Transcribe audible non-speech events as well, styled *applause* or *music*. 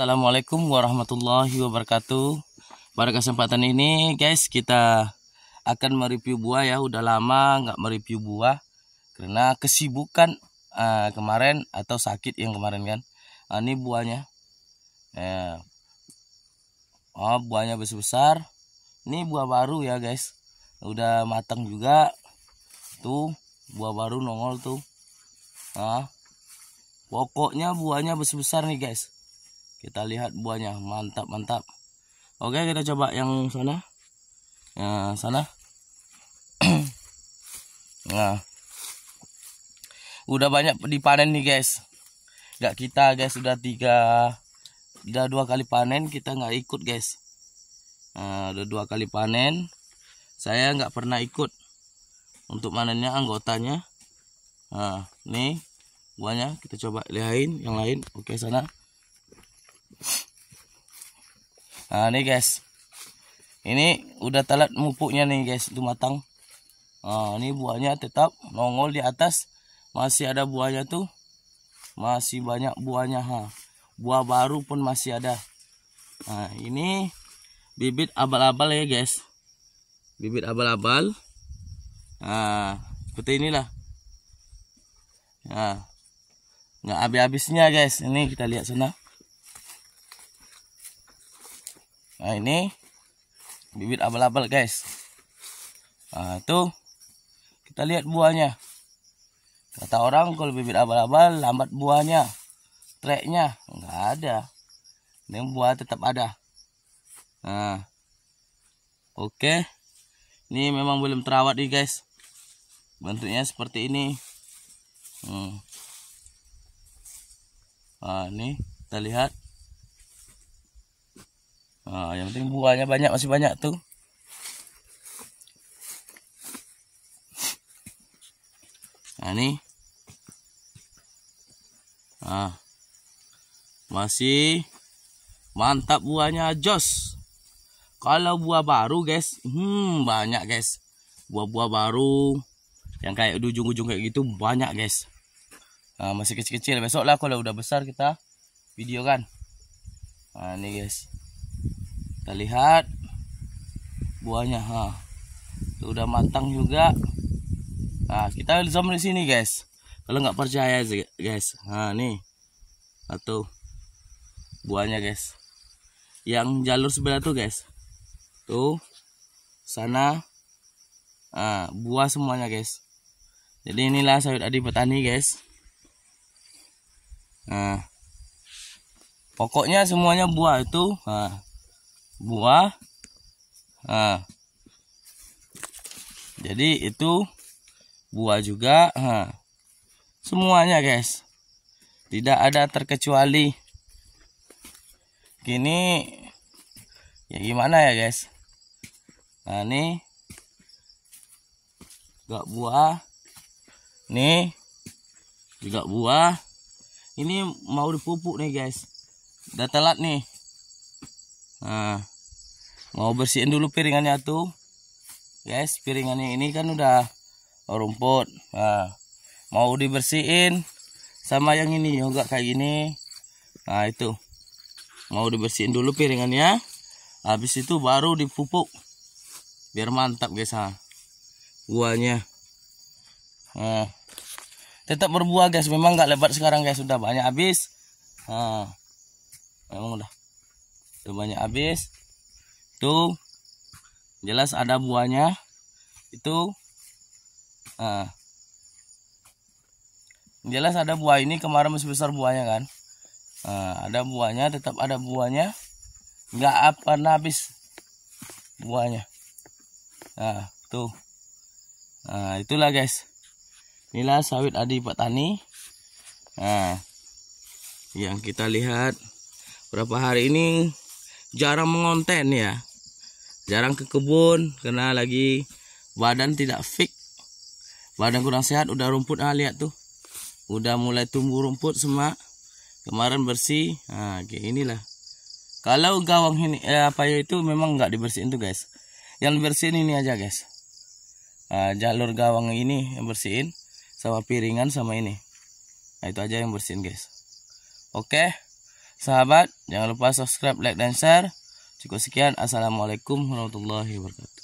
Assalamualaikum warahmatullahi wabarakatuh Pada kesempatan ini guys kita akan mereview buah ya Udah lama nggak mereview buah Karena kesibukan uh, kemarin atau sakit yang kemarin kan nah, Ini buahnya eh, Oh buahnya besar-besar Ini buah baru ya guys Udah matang juga Tuh buah baru nongol tuh Nah, pokoknya buahnya besar-besar nih guys kita lihat buahnya mantap mantap oke kita coba yang sana ya sana *clears throat* nah udah banyak dipanen nih guys nggak kita guys sudah tiga udah dua kali panen kita nggak ikut guys nah, udah dua kali panen saya nggak pernah ikut untuk manennya anggotanya nah nih buahnya kita coba lihain yang lain oke sana Nah, nih guys. Ini udah telat mupuknya nih guys, itu matang. Nah, ini buahnya tetap nongol di atas. Masih ada buahnya tuh. Masih banyak buahnya ha. Buah baru pun masih ada. Nah, ini bibit abal-abal ya guys. Bibit abal-abal. Nah, seperti inilah. Nah, nggak habis-habisnya guys. Ini kita lihat sana. nah ini bibit abal-abal guys nah itu kita lihat buahnya kata orang kalau bibit abal-abal lambat buahnya treknya nggak ada yang buah tetap ada nah oke okay. ini memang belum terawat nih guys bentuknya seperti ini hmm. nah ini kita lihat Nah, yang penting buahnya banyak masih banyak tuh. Nah ini. Nah. Masih mantap buahnya jos. Kalau buah baru guys, hmm banyak guys. Buah-buah baru yang kayak ujung-ujung kayak gitu banyak guys. Nah, masih kecil-kecil. Besok lah kalau udah besar kita video kan. Nah, ini guys kita lihat buahnya ha udah matang juga nah kita zoom di sini guys kalau nggak percaya guys nah nih atau buahnya guys yang jalur sebelah tuh guys tuh sana nah, buah semuanya guys jadi inilah sayur adi petani guys nah pokoknya semuanya buah itu nah, buah nah, jadi itu buah juga nah, semuanya guys tidak ada terkecuali gini ya gimana ya guys nah ini juga buah nih juga buah ini mau dipupuk nih guys udah telat nih nah mau bersihin dulu piringannya tuh guys piringannya ini kan udah rumput nah, mau dibersihin sama yang ini juga kayak gini nah itu mau dibersihin dulu piringannya habis itu baru dipupuk biar mantap guys buahnya nah, tetap berbuah guys memang gak lebat sekarang guys sudah banyak habis nah, memang udah udah banyak habis itu jelas ada buahnya. Itu, nah, jelas ada buah ini kemarin masih besar buahnya kan. nah, ada buahnya, tetap ada buahnya. Nggak apa habis buahnya. Nah, tuh. Nah, itulah guys. Inilah sawit adi petani Nah, yang kita lihat berapa hari ini jarang mengonten ya jarang ke kebun karena lagi badan tidak fit badan kurang sehat udah rumput ah lihat tuh udah mulai tumbuh rumput semua. kemarin bersih nah kayak inilah kalau gawang ini eh, apa itu memang nggak dibersihin tuh guys yang bersihin ini aja guys nah, jalur gawang ini yang bersihin sama piringan sama ini nah, itu aja yang bersihin guys oke sahabat jangan lupa subscribe like dan share Cukup sekian. Assalamualaikum warahmatullahi wabarakatuh.